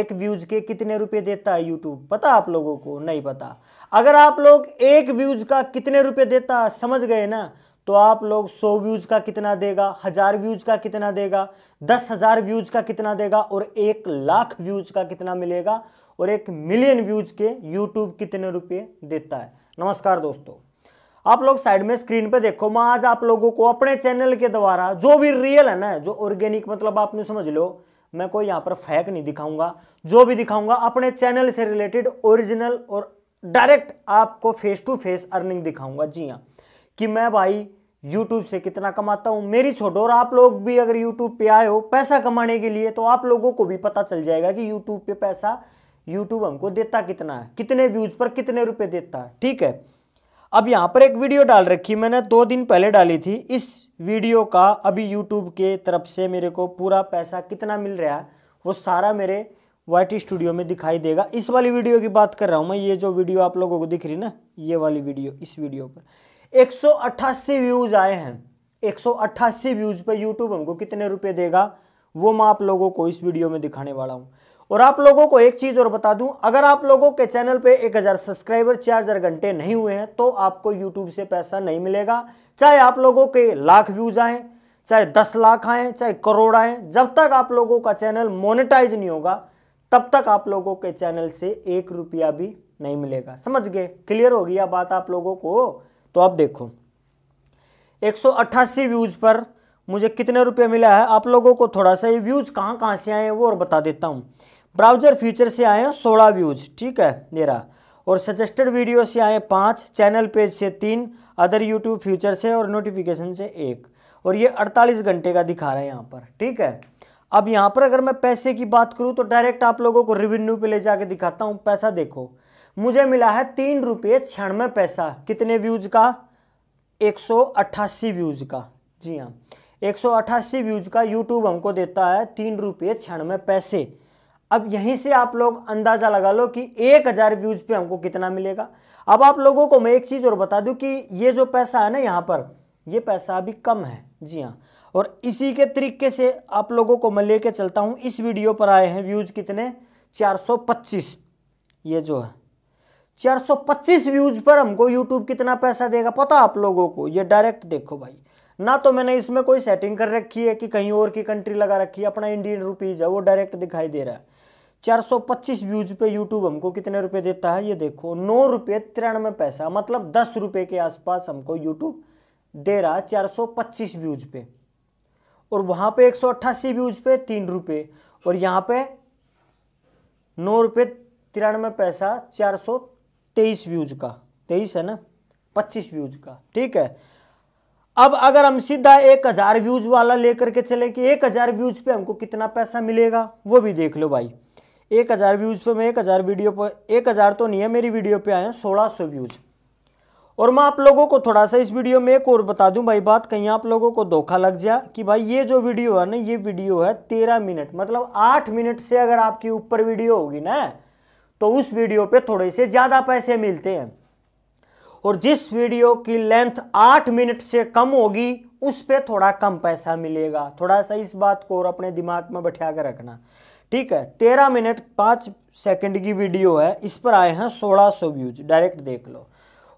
एक व्यूज के कितने रुपए देता है यूट्यूब पता आप लोगों को नहीं पता अगर आप लोग एक व्यूज का कितने रुपए देता समझ गए ना तो आप लोग सौ व्यूज का कितना देगा हजार व्यूज का कितना देगा दस हजार व्यूज का कितना देगा और एक लाख व्यूज का कितना मिलेगा और एक मिलियन व्यूज के यूट्यूब कितने रुपए देता है नमस्कार दोस्तों आप लोग साइड में स्क्रीन पे देखो मैं आज आप लोगों को अपने चैनल के द्वारा जो भी रियल है ना जो ऑर्गेनिक मतलब आपने समझ लो मैं कोई यहाँ पर फैक नहीं दिखाऊंगा जो भी दिखाऊंगा अपने चैनल से रिलेटेड ओरिजिनल और डायरेक्ट आपको फेस टू फेस अर्निंग दिखाऊंगा जी हाँ कि मैं भाई यूट्यूब से कितना कमाता हूँ मेरी छोटो और आप लोग भी अगर यूट्यूब पे आए हो पैसा कमाने के लिए तो आप लोगों को भी पता चल जाएगा कि यूट्यूब पे पैसा यूट्यूब हमको देता कितना है कितने व्यूज पर कितने रुपए देता है ठीक है अब यहाँ पर एक वीडियो डाल रखी मैंने दो दिन पहले डाली थी इस वीडियो का अभी यूट्यूब के तरफ से मेरे को पूरा पैसा कितना मिल रहा है वो सारा मेरे वाई स्टूडियो में दिखाई देगा इस वाली वीडियो की बात कर रहा हूँ मैं ये जो वीडियो आप लोगों को दिख रही ना ये वाली वीडियो इस वीडियो पर एक व्यूज़ आए हैं एक व्यूज़ पर यूट्यूब हमको कितने रुपए देगा वो मैं आप लोगों को इस वीडियो में दिखाने वाला हूँ और आप लोगों को एक चीज़ और बता दूं अगर आप लोगों के चैनल पे 1000 सब्सक्राइबर 4000 घंटे नहीं हुए हैं तो आपको यूट्यूब से पैसा नहीं मिलेगा चाहे आप लोगों के लाख व्यूज आए चाहे दस लाख आए चाहे करोड़ आए जब तक आप लोगों का चैनल मोनिटाइज नहीं होगा तब तक आप लोगों के चैनल से एक रुपया भी नहीं मिलेगा समझ गए क्लियर हो गया बात आप लोगों को तो आप देखो एक व्यूज पर मुझे कितने रुपये मिला है आप लोगों को थोड़ा सा ये व्यूज कहाँ कहाँ से आए हैं वो और बता देता हूँ ब्राउजर फीचर से आए हैं सोलह व्यूज ठीक है मेरा और सजेस्टेड वीडियो से आए पाँच चैनल पेज से तीन अदर यूट्यूब फ्यूचर से और नोटिफिकेशन से एक और ये 48 घंटे का दिखा रहा है यहाँ पर ठीक है अब यहाँ पर अगर मैं पैसे की बात करूँ तो डायरेक्ट आप लोगों को रिवेन्यू पे ले जाके दिखाता हूँ पैसा देखो मुझे मिला है तीन रुपये छियानवे पैसा कितने व्यूज़ का एक व्यूज़ का जी हाँ एक व्यूज़ का यूट्यूब हमको देता है तीन रुपये छियानवे पैसे अब यहीं से आप लोग अंदाज़ा लगा लो कि एक हज़ार व्यूज़ पे हमको कितना मिलेगा अब आप लोगों को मैं एक चीज़ और बता दूं कि ये जो पैसा है ना यहाँ पर ये पैसा अभी कम है जी हाँ और इसी के तरीके से आप लोगों को मैं लेके चलता हूँ इस वीडियो पर आए हैं व्यूज़ कितने 425 ये जो है 425 व्यूज़ पर हमको यूट्यूब कितना पैसा देगा पता आप लोगों को ये डायरेक्ट देखो भाई ना तो मैंने इसमें कोई सेटिंग कर रखी है कि कहीं और की कंट्री लगा रखी है अपना इंडियन रुपीज़ है वो डायरेक्ट दिखाई दे रहा है 425 व्यूज पे यूट्यूब हमको कितने रुपए देता है ये देखो नौ रुपये तिरानवे पैसा मतलब दस रुपये के आसपास हमको यूट्यूब दे रहा है 425 व्यूज पे और वहाँ पे 188 व्यूज पे तीन रुपये और यहाँ पे नौ रुपये तिरानवे पैसा 423 व्यूज का तेईस है ना 25 व्यूज का ठीक है अब अगर हम सीधा एक हज़ार व्यूज वाला लेकर के चले कि एक हज़ार व्यूज पे हमको कितना पैसा मिलेगा वो भी देख लो भाई एक हज़ार व्यूज़ पे मैं एक हज़ार वीडियो पर एक हज़ार तो नहीं है मेरी वीडियो पे आए हैं सोलह सौ व्यूज़ और मैं आप लोगों को थोड़ा सा इस वीडियो में एक और बता दूं भाई बात कहीं आप लोगों को धोखा लग जा कि भाई ये जो वीडियो है ना ये वीडियो है तेरह मिनट मतलब आठ मिनट से अगर आपकी ऊपर वीडियो होगी ना तो उस वीडियो पर थोड़े से ज़्यादा पैसे मिलते हैं और जिस वीडियो की लेंथ आठ मिनट से कम होगी उस पर थोड़ा कम पैसा मिलेगा थोड़ा सा इस बात को और अपने दिमाग में बैठा कर रखना ठीक है तेरह मिनट पाँच सेकंड की वीडियो है इस पर आए हैं सोलह सौ व्यूज डायरेक्ट देख लो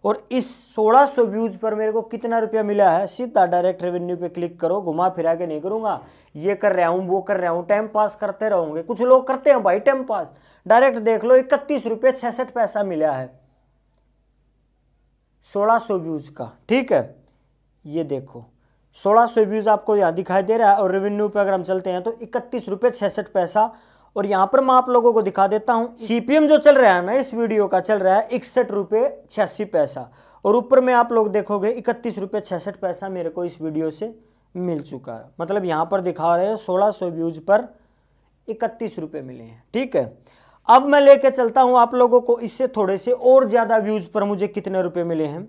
और इस सोलह सौ व्यूज पर मेरे को कितना रुपया मिला है सीधा डायरेक्ट रेवेन्यू पे क्लिक करो घुमा फिरा के नहीं करूँगा ये कर रहा हूँ वो कर रहा हूँ टाइम पास करते रहोगे कुछ लोग करते हैं भाई टाइम पास डायरेक्ट देख लो इकतीस रुपये छसठ पैसा मिला है सोलह सौ व्यूज का ठीक है ये देखो सोलह सौ व्यूज़ आपको यहाँ दिखाई दे रहा है और रेवेन्यू पे अगर हम चलते हैं तो इकतीस रुपये छियासठ पैसा और यहाँ पर मैं आप लोगों को दिखा देता हूँ सीपीएम जो चल रहा है ना इस वीडियो का चल रहा है इकसठ रुपये छियासी पैसा और ऊपर में आप लोग देखोगे इकतीस रुपये छियासठ पैसा मेरे को इस वीडियो से मिल चुका है मतलब यहाँ पर दिखा रहे हैं सोलह सौ व्यूज़ पर इकतीस रुपये मिले हैं ठीक है अब मैं लेके चलता हूँ आप लोगों को इससे थोड़े से और ज़्यादा व्यूज़ पर मुझे कितने रुपये मिले हैं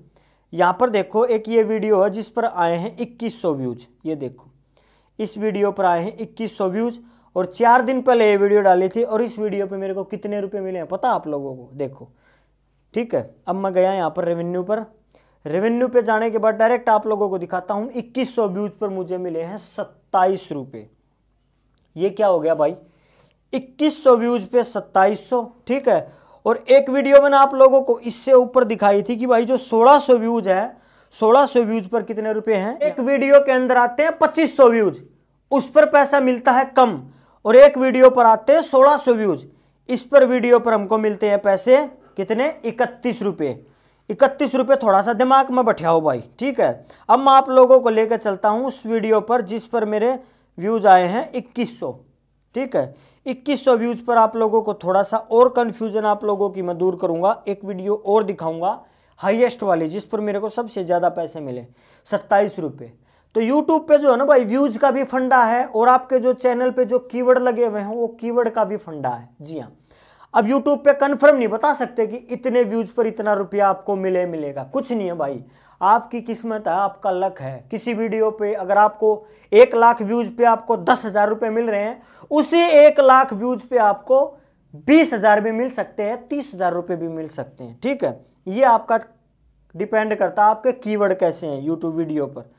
यहाँ पर देखो एक ये वीडियो है जिस पर आए हैं सौ व्यूज ये देखो इस वीडियो पर आए हैं इक्कीस व्यूज और चार दिन पहले ये वीडियो डाली थी और इस वीडियो पे मेरे को कितने रुपए मिले हैं पता आप लोगों को देखो ठीक है अब मैं गया यहाँ पर रेवेन्यू पर रेवेन्यू पे जाने के बाद डायरेक्ट आप लोगों को दिखाता हूँ इक्कीस सौ व्यूज पर मुझे मिले हैं सत्ताईस रुपये ये क्या हो गया भाई इक्कीस सौ व्यूज पे सत्ताईस सौ ठीक है और एक वीडियो मैंने आप लोगों को इससे ऊपर दिखाई थी कि भाई जो 1600 व्यूज है 1600 व्यूज पर कितने रुपए हैं एक वीडियो के अंदर आते हैं 2500 व्यूज उस पर पैसा मिलता है कम और एक वीडियो पर आते हैं 1600 व्यूज इस पर वीडियो पर हमको मिलते हैं पैसे कितने इकतीस रुपये इकतीस रुपये थोड़ा सा दिमाग में बैठाओ भाई ठीक है अब मैं आप लोगों को लेकर चलता हूँ उस वीडियो पर जिस पर मेरे व्यूज आए हैं इक्कीस ठीक है 2100 व्यूज़ पर आप लोगों को थोड़ा सा और कन्फ्यूज़न आप लोगों की मैं दूर करूंगा एक वीडियो और दिखाऊंगा हाईएस्ट वाली जिस पर मेरे को सबसे ज़्यादा पैसे मिले सत्ताईस रुपये तो यूट्यूब पे जो है ना भाई व्यूज़ का भी फंडा है और आपके जो चैनल पे जो कीवर्ड लगे हुए हैं वो कीवर्ड का भी फंडा है जी हाँ अब यूट्यूब पे कंफर्म नहीं बता सकते कि इतने व्यूज़ पर इतना रुपया आपको मिले मिलेगा कुछ नहीं है भाई आपकी किस्मत है आपका लक है किसी वीडियो पे अगर आपको एक लाख व्यूज पे आपको दस हजार रुपये मिल रहे हैं उसी एक लाख व्यूज पे आपको बीस हजार भी मिल सकते हैं तीस हजार रुपये भी मिल सकते हैं ठीक है ये आपका डिपेंड करता है आपके कीवर्ड कैसे हैं यूट्यूब वीडियो पर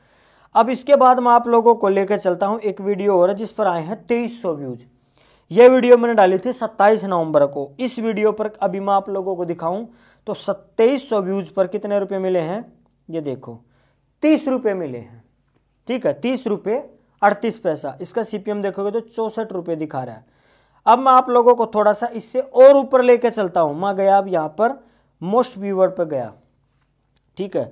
अब इसके बाद मैं आप लोगों को लेकर चलता हूँ एक वीडियो और जिस पर आए हैं तेईस सौ व्यूज यह वीडियो मैंने डाली थी सत्ताईस नवंबर को इस वीडियो पर अभी मैं आप लोगों को दिखाऊं तो सत्ताईस सौ व्यूज पर कितने रुपए मिले हैं ये देखो तीस रुपये मिले हैं ठीक है तीस रुपये अड़तीस पैसा इसका सीपीएम देखोगे तो चौंसठ रुपये दिखा रहा है अब मैं आप लोगों को थोड़ा सा इससे और ऊपर लेके चलता हूँ मैं गया अब यहाँ पर मोस्ट व्यूवर पर गया ठीक है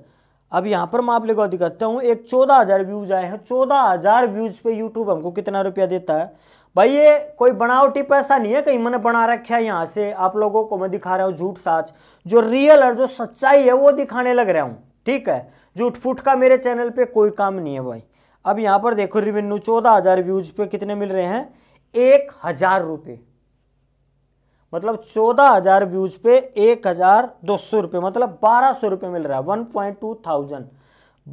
अब यहाँ पर मैं आप लोगों को दिखाता हूँ एक चौदह हज़ार व्यूज़ आए हैं चौदह हज़ार व्यूज़ पे यूट्यूब हमको कितना रुपया देता है भाई ये कोई बनावटी पैसा नहीं है कहीं मैंने बना रखा है यहाँ से आप लोगों को मैं दिखा रहा हूँ झूठ साच जो रियल और जो सच्चाई है वो दिखाने लग रहा हूँ ठीक है झूठ का मेरे चैनल पे कोई काम नहीं है भाई अब यहाँ पर देखो रिवेन्यू चौदह हज़ार व्यूज पे कितने मिल रहे हैं एक हज़ार रुपये मतलब चौदह हज़ार व्यूज पे एक हज़ार दो सौ रुपये मतलब बारह सौ रुपये मिल रहा है वन पॉइंट टू थाउजेंड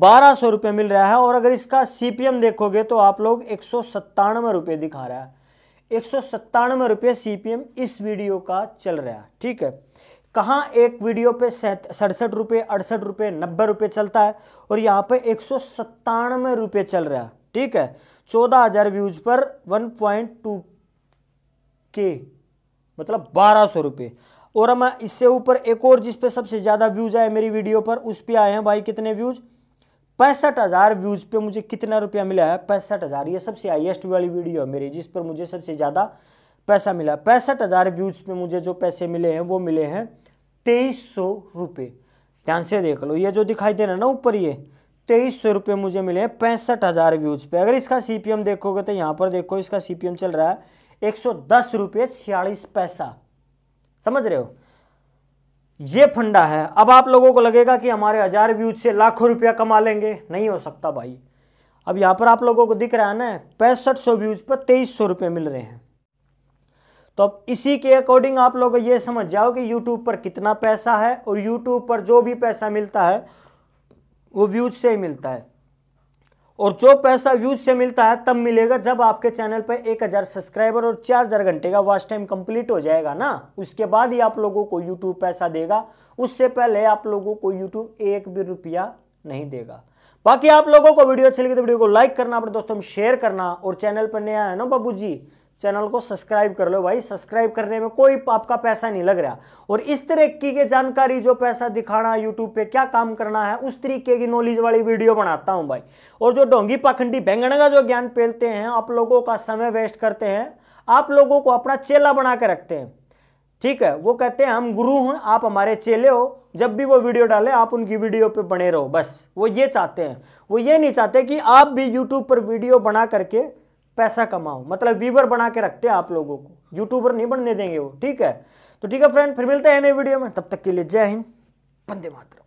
बारह सौ रुपये मिल रहा है और अगर इसका सीपीएम देखोगे तो आप लोग एक सौ सत्तानवे रुपये दिखा रहा है एक सौ सत्तानवे रुपये सी इस वीडियो का चल रहा है ठीक है कहाँ एक वीडियो पे सड़सठ रुपये अड़सठ रुपये नब्बे रुपये चलता है और यहाँ पे एक सौ सत्तानवे रुपये चल रहा है ठीक है चौदह हज़ार व्यूज़ पर वन पॉइंट टू के मतलब बारह सौ रुपये और हम इससे ऊपर एक और जिस पे सबसे ज़्यादा व्यूज़ आए मेरी वीडियो पर उस पर आए हैं भाई कितने व्यूज़ पैंसठ हज़ार व्यूज़ पे मुझे कितना रुपया मिला है पैंसठ हज़ार ये सबसे हाइएस्ट वाली वीडियो है मेरी जिस पर मुझे सबसे ज़्यादा पैसा मिला पैंसठ हज़ार व्यूज़ पे मुझे जो पैसे मिले हैं वो मिले हैं तेईस सौ रुपये ध्यान से देख लो ये जो दिखाई दे रहा है ना ऊपर ये तेईस सौ रुपये मुझे मिले पैंसठ हज़ार व्यूज़ पे अगर इसका एम देखोगे तो यहाँ पर देखो इसका सीपीएम चल रहा है एक सौ दस रुपये छियालीस पैसा समझ रहे हो ये फंडा है अब आप लोगों को लगेगा कि हमारे हज़ार व्यूज से लाखों रुपया कमा लेंगे नहीं हो सकता भाई अब यहाँ पर आप लोगों को दिख रहा है ना पैंसठ सौ व्यूज़ पर तेईस सौ रुपये मिल रहे हैं तो अब इसी के अकॉर्डिंग आप लोग ये समझ जाओ कि यूट्यूब पर कितना पैसा है और यूट्यूब पर जो भी पैसा मिलता है वो व्यूज से ही मिलता है और जो पैसा व्यूज से मिलता है तब मिलेगा जब आपके चैनल पर एक हज़ार सब्सक्राइबर और चार हज़ार घंटे का वॉच टाइम कंप्लीट हो जाएगा ना उसके बाद ही आप लोगों को यूट्यूब पैसा देगा उससे पहले आप लोगों को यूट्यूब एक भी रुपया नहीं देगा बाकी आप लोगों को वीडियो अच्छी लगी तो वीडियो को लाइक करना अपने दोस्तों में शेयर करना और चैनल पर नया है ना बाबू जी चैनल को सब्सक्राइब कर लो भाई सब्सक्राइब करने में कोई आपका पैसा नहीं लग रहा और इस तरीके की जानकारी जो पैसा दिखाना यूट्यूब पे क्या काम करना है उस तरीके की नॉलेज वाली वीडियो बनाता हूँ भाई और जो डोंगी पाखंडी बैंगन का जो ज्ञान फैलते हैं आप लोगों का समय वेस्ट करते हैं आप लोगों को अपना चेला बना के रखते हैं ठीक है वो कहते हैं हम गुरु हैं आप हमारे चेले हो जब भी वो वीडियो डालें आप उनकी वीडियो पे बने रहो बस वो ये चाहते हैं वो ये नहीं चाहते कि आप भी यूट्यूब पर वीडियो बना करके पैसा कमाओ मतलब वीवर बना के रखते हैं आप लोगों को यूट्यूबर नहीं बनने देंगे वो ठीक है तो ठीक है फ्रेंड फिर मिलते हैं नए वीडियो में तब तक के लिए जय हिंद बंदे मातरम